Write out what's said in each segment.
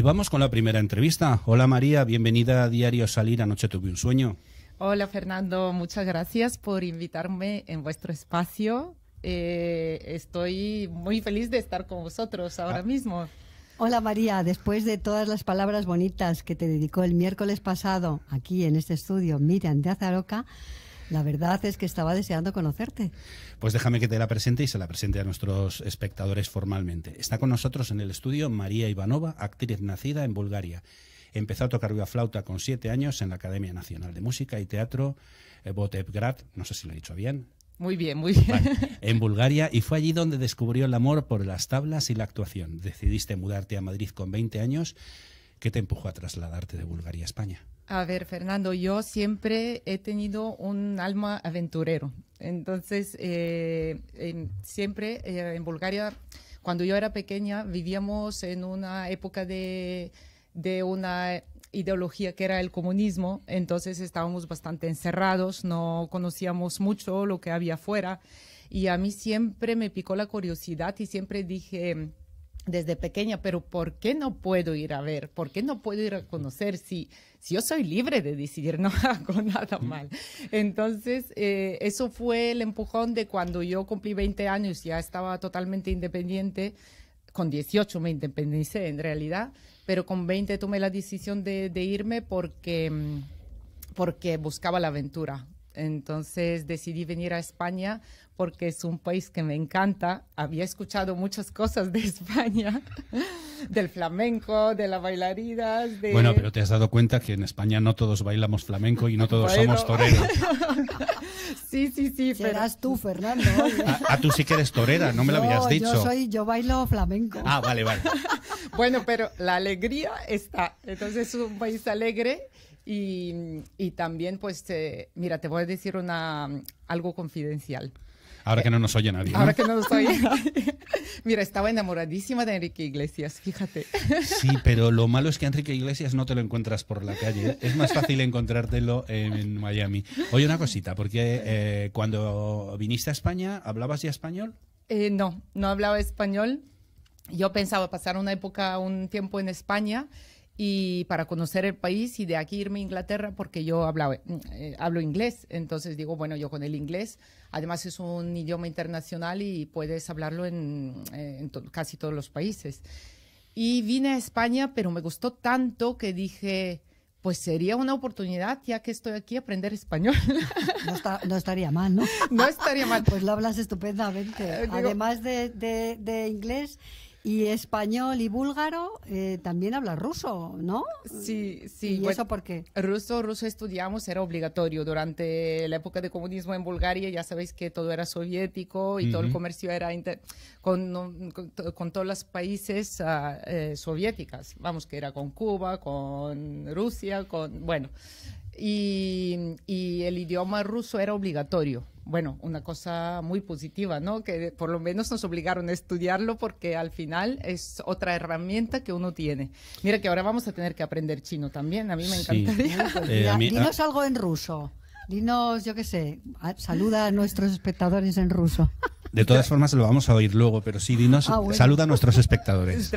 Y vamos con la primera entrevista. Hola María, bienvenida a Diario Salir. Anoche tuve un sueño. Hola Fernando, muchas gracias por invitarme en vuestro espacio. Eh, estoy muy feliz de estar con vosotros ahora ah. mismo. Hola María, después de todas las palabras bonitas que te dedicó el miércoles pasado aquí en este estudio Miriam de Azaroca, la verdad es que estaba deseando conocerte. Pues déjame que te la presente y se la presente a nuestros espectadores formalmente. Está con nosotros en el estudio María Ivanova, actriz nacida en Bulgaria. Empezó a tocar flauta con siete años en la Academia Nacional de Música y Teatro eh, Botevgrad, no sé si lo he dicho bien, muy bien, muy bien. en Bulgaria y fue allí donde descubrió el amor por las tablas y la actuación. Decidiste mudarte a Madrid con 20 años ¿Qué te empujó a trasladarte de Bulgaria a España? A ver, Fernando, yo siempre he tenido un alma aventurero. Entonces, eh, siempre eh, en Bulgaria, cuando yo era pequeña, vivíamos en una época de, de una ideología que era el comunismo, entonces estábamos bastante encerrados, no conocíamos mucho lo que había afuera y a mí siempre me picó la curiosidad y siempre dije, desde pequeña, pero ¿por qué no puedo ir a ver? ¿Por qué no puedo ir a conocer si, si yo soy libre de decidir? No hago nada mal. Entonces, eh, eso fue el empujón de cuando yo cumplí 20 años, ya estaba totalmente independiente. Con 18 me independicé en realidad, pero con 20 tomé la decisión de, de irme porque, mm, porque buscaba la aventura. Entonces decidí venir a España porque es un país que me encanta. Había escuchado muchas cosas de España, del flamenco, de las bailarinas. De... Bueno, pero te has dado cuenta que en España no todos bailamos flamenco y no todos somos toreros. sí, sí, sí. Serás tú, Fernando. A, ah, ah, tú sí que eres torera, no me lo habías dicho. Yo soy, yo bailo flamenco. Ah, vale, vale. bueno, pero la alegría está. Entonces es un país alegre. Y, y, también, pues, eh, mira, te voy a decir una, algo confidencial. Ahora que no nos oye nadie. Ahora que no nos oye nadie. Mira, estaba enamoradísima de Enrique Iglesias, fíjate. Sí, pero lo malo es que Enrique Iglesias no te lo encuentras por la calle. Es más fácil encontrártelo en Miami. Oye, una cosita, porque eh, cuando viniste a España, ¿hablabas ya español? Eh, no, no hablaba español. Yo pensaba pasar una época, un tiempo en España y para conocer el país y de aquí irme a Inglaterra porque yo hablaba, mm, eh, hablo inglés. Entonces digo, bueno, yo con el inglés, además es un idioma internacional y puedes hablarlo en, eh, casi todos los países. Y vine a España, pero me gustó tanto que dije, pues sería una oportunidad, ya que estoy aquí, aprender español. No, estaría mal, ¿no? No estaría mal. Pues lo hablas estupendamente. Eh, además de, de, de inglés y español y búlgaro eh, también habla ruso, ¿no? Sí, sí. ¿Y eso por qué? Ruso, ruso estudiamos, era obligatorio. Durante la época de comunismo en Bulgaria, ya sabéis que todo era soviético y todo el comercio era con, todos los países uh, soviéticas. Vamos, que era con Cuba, con Rusia, con. Bueno y, el idioma ruso era obligatorio bueno, una cosa muy positiva, ¿no? Que por lo menos nos obligaron a estudiarlo porque al final es otra herramienta que uno tiene. Mira que ahora vamos a tener que aprender chino también, a mí me encantaría. Eh, ah, dinos algo en ruso. Dinos, yo qué sé, saluda a nuestros espectadores en ruso. De todas formas, lo vamos a oír luego, pero sí, dinos, ah, saluda a nuestros espectadores.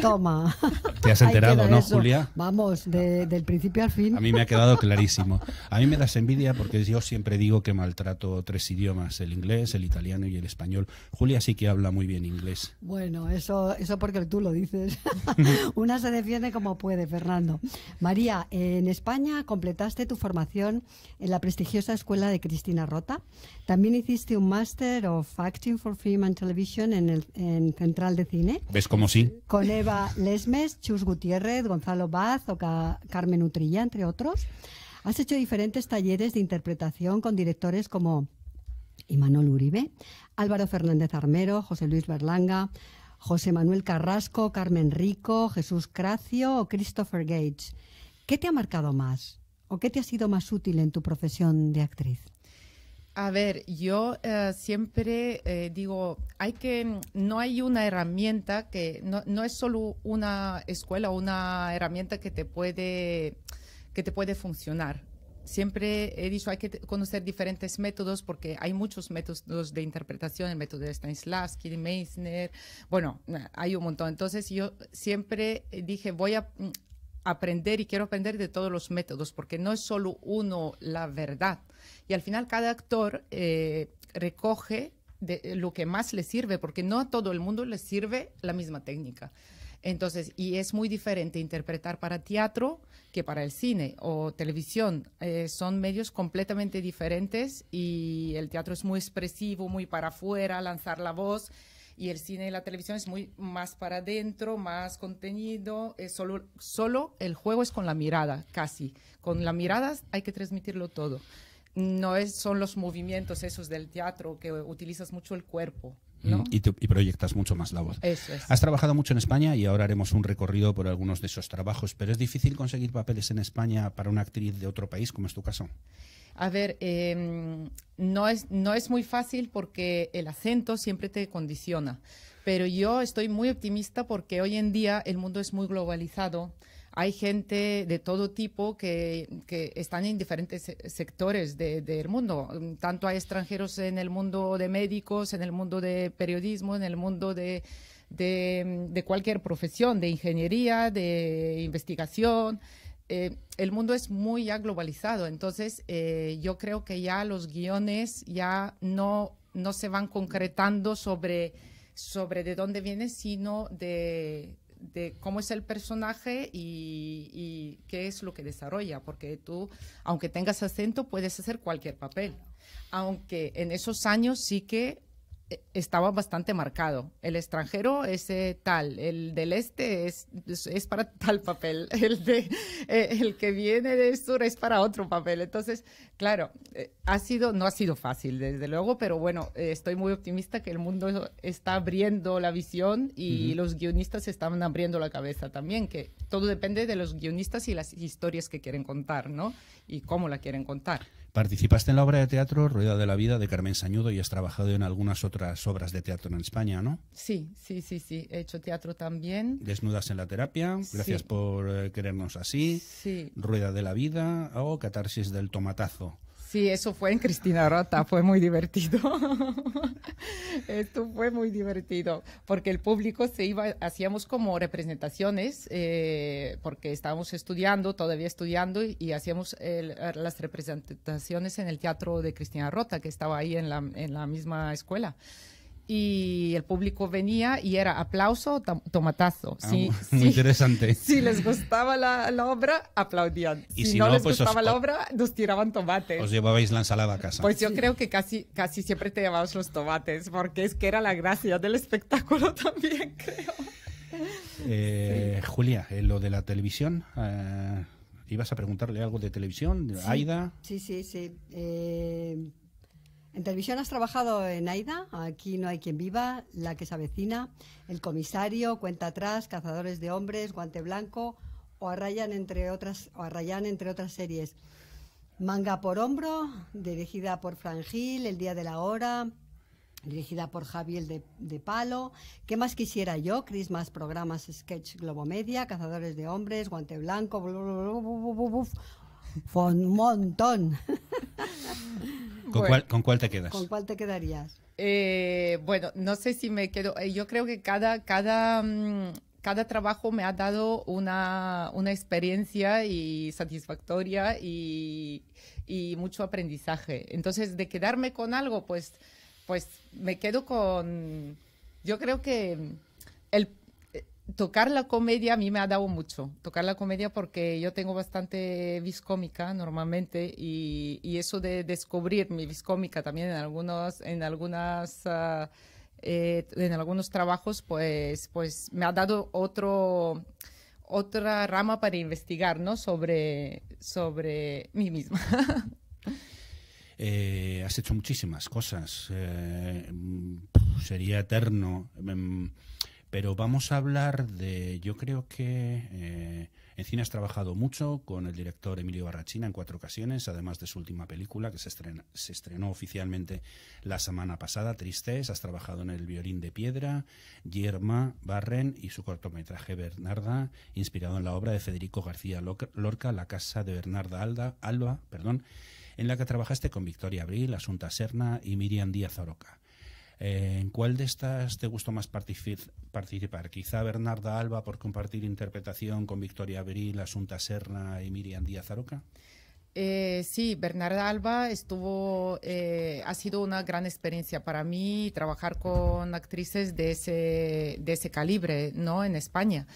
Toma. ¿Te has enterado, no, Julia? Vamos, del principio al fin. A mí me ha quedado clarísimo. A mí me das envidia porque yo siempre digo que maltrato tres idiomas, el inglés, el italiano y el español. Julia sí que habla muy bien inglés. Bueno, eso, eso porque tú lo dices. Una se defiende como puede, Fernando. María, en España completaste tu formación en la prestigiosa escuela de Cristina Rota también hiciste un Master of Acting for Film and Television en, el, en Central de Cine. ¿Ves cómo sí? Con Eva Lesmes, Chus Gutiérrez, Gonzalo Baz o Carmen Utrilla, entre otros. Has hecho diferentes talleres de interpretación con directores como Imanol Uribe, Álvaro Fernández Armero, José Luis Berlanga, José Manuel Carrasco, Carmen Rico, Jesús Cracio o Christopher Gage? ¿Qué te ha marcado más o qué te ha sido más útil en tu profesión de actriz? A ver, yo eh, siempre eh, digo, hay que, mm, no hay una herramienta que, no, es solo una escuela, una herramienta que te puede, que te puede funcionar. Siempre he dicho, hay que conocer diferentes métodos porque hay muchos métodos de interpretación, el método de Stanislavski, de Meissner, bueno, hay un montón. Entonces yo siempre dije, voy a mm, aprender y quiero aprender de todos los métodos porque no es solo uno la verdad y al final cada actor eh, recoge de eh, lo que más le sirve, porque no a todo el mundo le sirve la misma técnica. Entonces, y es muy diferente interpretar para teatro que para el cine o televisión. Eh, son medios completamente diferentes y el teatro es muy expresivo, muy para afuera, lanzar la voz. Y el cine y la televisión es muy más para adentro, más contenido. Es solo, solo el juego es con la mirada, casi. Con la mirada hay que transmitirlo todo no es, son los movimientos esos del teatro que utilizas mucho el cuerpo. Mm, y, proyectas mucho más la voz. Eso es. Has trabajado mucho en España y ahora haremos un recorrido por algunos de esos trabajos, pero es difícil conseguir papeles en España para una actriz de otro país, como es tu caso. A ver, em, no, es, no es muy fácil porque el acento siempre te condiciona, pero yo estoy muy optimista porque hoy en día el mundo es muy globalizado hay gente de todo tipo que, están en diferentes sectores del mundo. Mm, tanto hay extranjeros en el mundo de médicos, en el mundo de periodismo, en el mundo de, mm, cualquier profesión, de ingeniería, de investigación. Eh, el mundo es muy ya globalizado, entonces eh, yo creo que ya los guiones ya no, no se van concretando sobre, sobre de dónde viene, sino de, de cómo es el personaje y, y, qué es lo que desarrolla, porque tú, aunque tengas acento, puedes hacer cualquier papel. Aunque en esos años sí que estaba bastante marcado. El extranjero es eh, tal, el del este es, para tal papel, eh, el, que viene del sur es para otro papel. Entonces, claro, eh, ha sido, no ha sido fácil, desde luego, pero bueno, estoy muy optimista que el mundo está abriendo la visión y los guionistas están abriendo la cabeza también, que todo depende de los guionistas y las historias que quieren contar, ¿no? Y cómo la quieren contar. Participaste en la obra de teatro Rueda de la Vida de Carmen Sañudo y has trabajado en algunas otras obras de teatro en España, ¿no? Sí, sí, sí, sí. He hecho teatro también. Desnudas en la terapia, gracias por eh, querernos así. Sí. Rueda de la Vida o Catarsis del Tomatazo. Sí, eso fue en Cristina Rota, fue muy divertido. Esto fue muy divertido, porque el público se iba, hacíamos como representaciones, eh, porque estábamos estudiando, todavía estudiando, y, hacíamos las representaciones en el teatro de Cristina Rota, que estaba ahí en la, en la misma escuela y el público venía y era aplauso tomatazo. Ah, muy interesante. Si les gustaba la, obra, aplaudían. Y si, no, les pues gustaba la obra, nos tiraban tomates. Os llevabais la ensalada a casa. Pues yo creo que casi, casi siempre te llevabas los tomates, porque es que era la gracia del espectáculo también, creo. Eh, Julia, eh, lo de la televisión, eh, ibas a preguntarle algo de televisión, Aida. Sí, sí, sí. En televisión has trabajado en AIDA, Aquí no hay quien viva, La que se avecina, El comisario, Cuenta atrás, Cazadores de hombres, Guante blanco o Arrayan entre otras, o entre otras series. Manga por hombro, dirigida por Fran Gil, El día de la hora, dirigida por Javier de, Palo. ¿Qué más quisiera yo? Christmas, programas, sketch, Globomedia, Cazadores de hombres, Guante blanco, un montón. ¿Con, cuál, te quedas? ¿Con cuál te quedarías? Eh, bueno, no sé si me quedo. Eh, yo creo que cada, cada, mm, cada trabajo me ha dado una, una experiencia y satisfactoria y, y, mucho aprendizaje. Entonces, de quedarme con algo, pues, pues me quedo con. Yo creo que el tocar la comedia a mí me ha dado mucho. Tocar la comedia porque yo tengo bastante viscómica normalmente y, eso de descubrir mi viscómica también en algunos, en algunas, ah, eh, en algunos trabajos, pues, pues me ha dado otro, otra rama para investigar, Sobre, sobre mí misma. Eh, has hecho muchísimas cosas. Eh, mm, sería eterno em, pero vamos a hablar de, yo creo que eh, en cine has trabajado mucho con el director Emilio Barrachina en cuatro ocasiones, además de su última película que se, estrenó oficialmente la semana pasada, Tristes. has trabajado en El violín de piedra, Yerma, Barren y su cortometraje Bernarda, inspirado en la obra de Federico García Lorca, La casa de Bernarda Alba, perdón, en la que trabajaste con Victoria Abril, Asunta Serna y Miriam Díaz Oroca. Eh, ¿En cuál de estas te gustó más participar? Quizá Bernarda Alba por compartir interpretación con Victoria Abril, Asunta Serna y Miriam Díaz Aroca. Eh, sí, Bernarda Alba estuvo, eh, ha sido una gran experiencia para mí trabajar con actrices de ese, de ese calibre, ¿no? En España.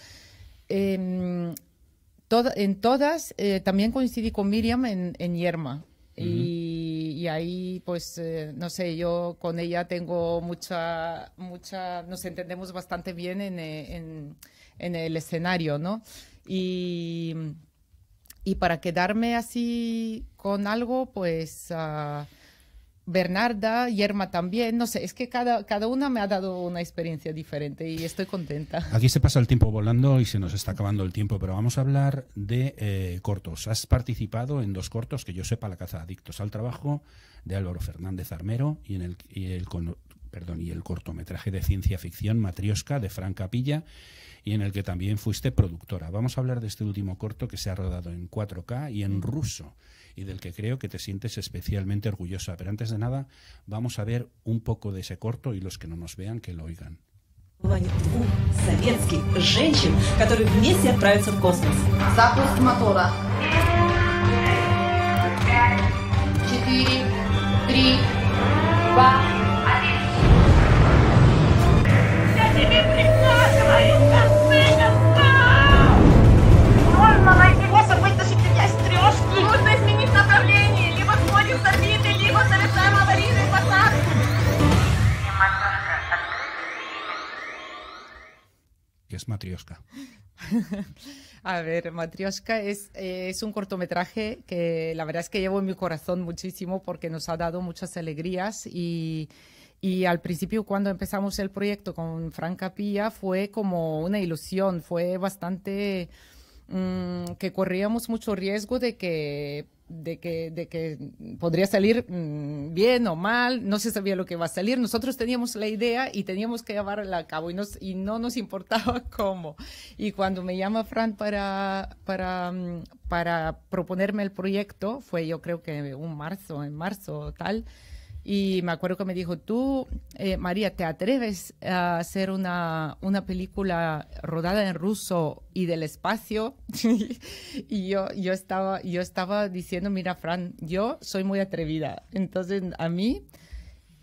Eh, en todas, también coincidí con Miriam en, Yerma. Y y ahí, pues, eh, no sé, yo con ella tengo mucha, mucha, nos entendemos bastante bien en, eh, el escenario, ¿no? Y, y, para quedarme así con algo, pues... Ah, Bernarda, Yerma también, no sé, es que cada, cada una me ha dado una experiencia diferente y estoy contenta. Aquí se pasa el tiempo volando y se nos está acabando el tiempo, pero vamos a hablar de eh, cortos. Has participado en dos cortos que yo sepa, La caza adictos al trabajo de Álvaro Fernández Armero y en el, el perdón, y el cortometraje de ciencia ficción Matriosca de Fran Capilla y en el que también fuiste productora. Vamos a hablar de este último corto que se ha rodado en 4K y en ruso y del que creo que te sientes especialmente orgullosa. Pero antes de nada, vamos a ver un poco de ese corto y los que no nos vean que lo oigan. A ver, Matrioska es, eh, es un cortometraje que la verdad es que llevo en mi corazón muchísimo porque nos ha dado muchas alegrías y, al principio cuando empezamos el proyecto con Franca Pía fue como una ilusión, fue bastante... Mm, que corríamos mucho riesgo de que de que, podría salir mm, bien o mal, no se sabía lo que iba a salir. Nosotros teníamos la idea y teníamos que llevarla a cabo y, y no nos importaba cómo. Y cuando me llama Fran para, para, mm, para proponerme el proyecto, fue yo creo que un marzo, en marzo tal, y me acuerdo que me dijo, tú, eh, María, ¿te atreves a hacer una, una película rodada en ruso y del espacio? y yo, yo, estaba, yo estaba diciendo, mira, Fran, yo soy muy atrevida. Entonces, a mí,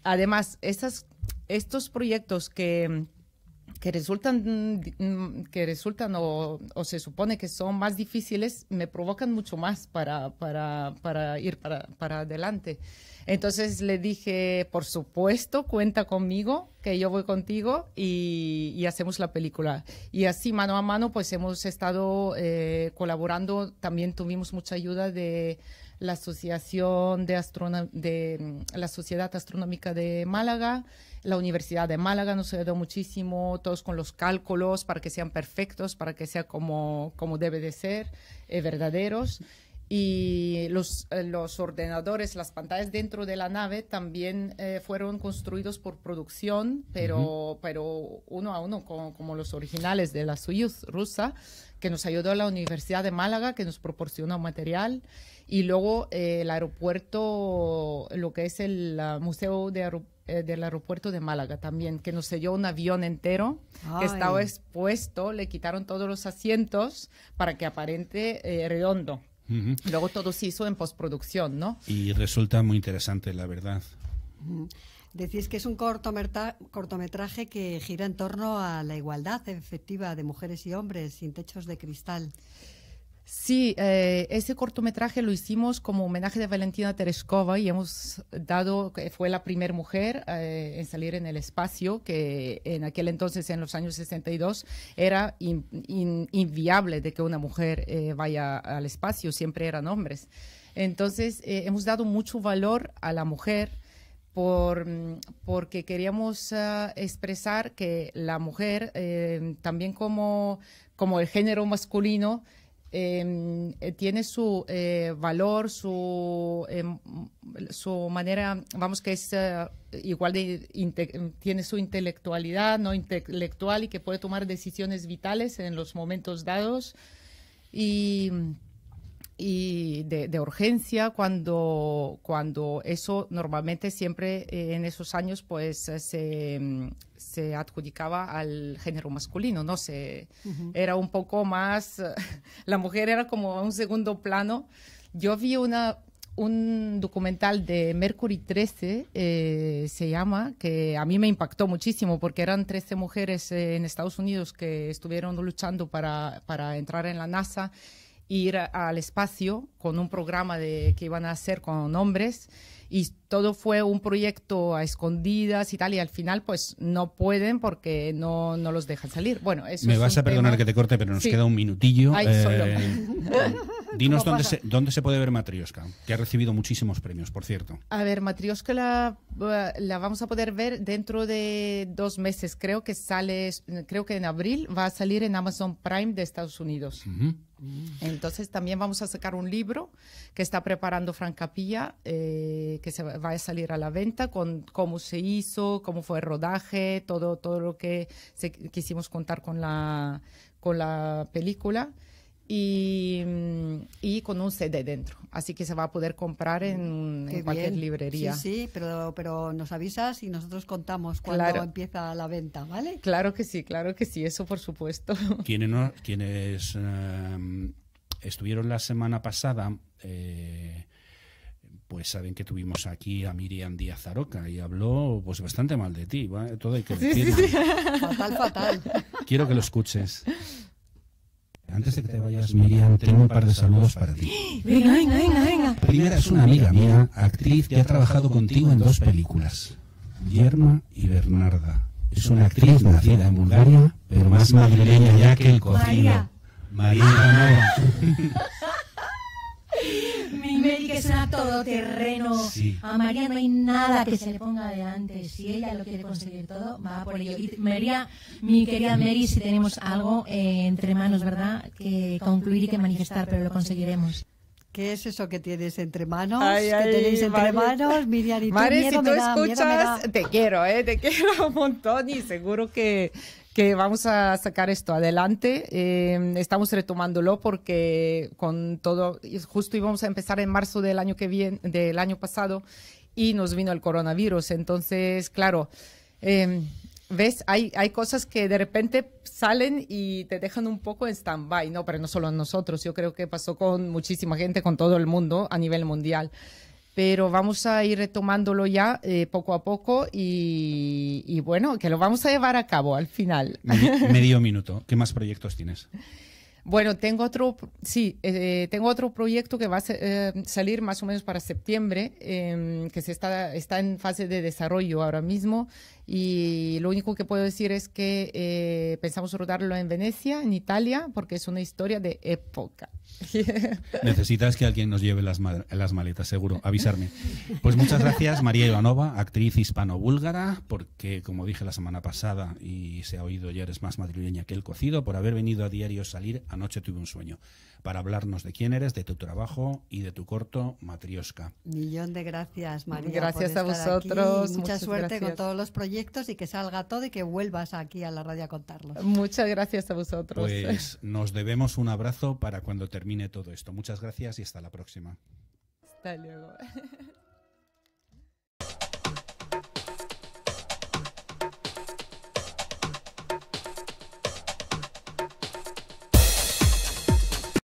además, estos proyectos que, que resultan, mm, que resultan o, se supone que son más difíciles, me provocan mucho más para, para, para ir para, para adelante. Entonces le dije, por supuesto, cuenta conmigo, que yo voy contigo y, y hacemos la película. Y así, mano a mano, pues hemos estado eh, colaborando. También tuvimos mucha ayuda de la Asociación de, de mm, la Sociedad Astronómica de Málaga, la Universidad de Málaga nos ayudó muchísimo, todos con los cálculos para que sean perfectos, para que sea como, como debe de ser, eh, verdaderos. Y los, eh, los, ordenadores, las pantallas dentro de la nave también eh, fueron construidos por producción, pero, pero uno a uno, como, como, los originales de la Soyuz rusa, que nos ayudó la Universidad de Málaga, que nos proporcionó material. Y luego eh, el aeropuerto, lo que es el Museo eh, del aeropuerto de Málaga también, que nos selló un avión entero que estaba expuesto, le quitaron todos los asientos para que aparente eh, redondo. Luego todo se hizo en postproducción, ¿no? Y resulta muy interesante, la verdad. Decís que es un cortometraje que gira en torno a la igualdad efectiva de mujeres y hombres sin techos de cristal. Sí, eh, ese cortometraje lo hicimos como homenaje de Valentina Tereshkova y hemos dado, fue la primera mujer eh, en salir en el espacio, que en aquel entonces, en los años 62, era inviable de que una mujer eh, vaya al espacio, siempre eran hombres. Entonces, hemos dado mucho valor a la mujer. Por, porque queríamos ah, expresar que la mujer, también como, como el género masculino, Em, eh, tiene su eh, valor, su, em, su manera, vamos que es eh, igual de, tiene su intelectualidad, no intelectual y que puede tomar decisiones vitales en los momentos dados y, de, urgencia cuando, cuando eso normalmente siempre en esos años pues se se adjudicaba al género masculino, no sé, era un poco más, la mujer era como un segundo plano. Yo vi una, un documental de Mercury 13, eh, se llama, que a mí me impactó muchísimo porque eran 13 mujeres eh, en Estados Unidos que estuvieron luchando para, para entrar en la NASA, ir al espacio con un programa de, que iban a hacer con hombres y todo fue un proyecto a escondidas y tal, y al final pues no pueden porque no, los dejan salir. Bueno, eso Me vas a perdonar que te corte, pero nos queda un minutillo. Eh, dinos dónde se, dónde se puede ver Matrioska, que ha recibido muchísimos premios, por cierto. A ver, Matrioska la, eh, la vamos a poder ver dentro de dos meses, creo que sale, creo que en abril va a salir en Amazon Prime de Estados Unidos. Entonces también vamos a sacar un libro que está preparando Fran Capilla, eh, que se va va a salir a la venta, con cómo se hizo, cómo fue el rodaje, todo, todo lo que quisimos contar con la, con la película. Y, y, con un CD dentro. Así que se va a poder comprar en, mm, cualquier librería. Sí, sí, pero, pero nos avisas y nosotros contamos cuándo empieza la venta, ¿vale? Claro que sí, claro que sí, eso por supuesto. Quienes, quienes em, estuvieron la semana pasada eh, pues saben que tuvimos aquí a Miriam Díaz Aroca y habló pues bastante mal de ti, todo hay que decirlo. fatal, fatal. Quiero que lo escuches. Antes de que te vayas, Miriam, tengo un par de saludos para ti. Venga, venga, venga, primera es una amiga mía, actriz que ha trabajado contigo en dos películas, Yerma y Bernarda. Es una actriz nacida en Bulgaria, pero más madrileña ya que el María. María que es una todoterreno. terreno, A María no hay nada que se le ponga delante. Si ella lo quiere conseguir todo, va por ello. Y María, mi querida Mary, si tenemos algo eh, entre manos, ¿verdad? Que concluir y que manifestar, pero lo conseguiremos. ¿Qué es eso que tienes entre manos? ¿Qué tenéis entre manos, Miriam? Y si escuchas, te quiero, eh, te quiero un montón y seguro que que vamos a sacar esto adelante. Eh, estamos retomándolo porque con todo, justo íbamos a empezar en marzo del año que viene, del año pasado, y nos vino el coronavirus. Entonces, claro, em, ves, hay, hay cosas que de repente salen y te dejan un poco en stand-by, ¿no? Pero no solo a nosotros, yo creo que pasó con muchísima gente, con todo el mundo a nivel mundial pero vamos a ir retomándolo ya eh, poco a poco y, bueno, que lo vamos a llevar a cabo al final. Medio, minuto. ¿Qué más proyectos tienes? Bueno, tengo otro, sí, eh, tengo otro proyecto que va a eh, salir más o menos para septiembre, em, que se está, está en fase de desarrollo ahora mismo, y lo único que puedo decir es que eh, pensamos rodarlo en Venecia, en Italia, porque es una historia de época. Necesitas que alguien nos lleve las, maletas, seguro, avisarme. Pues muchas gracias, María Ivanova, actriz hispano-búlgara, porque como dije la semana pasada y se ha oído ya, eres más madrileña que el cocido, por haber venido a diario salir, anoche tuve un sueño, para hablarnos de quién eres, de tu trabajo y de tu corto Matriosca. Millón de gracias, María. Gracias a vosotros. Mucha suerte con todos los proyectos y que salga todo y que vuelvas aquí a la radio a contarlos. Muchas gracias a vosotros. Pues nos debemos un abrazo para cuando termine todo esto. Muchas gracias y hasta la próxima. Hasta luego.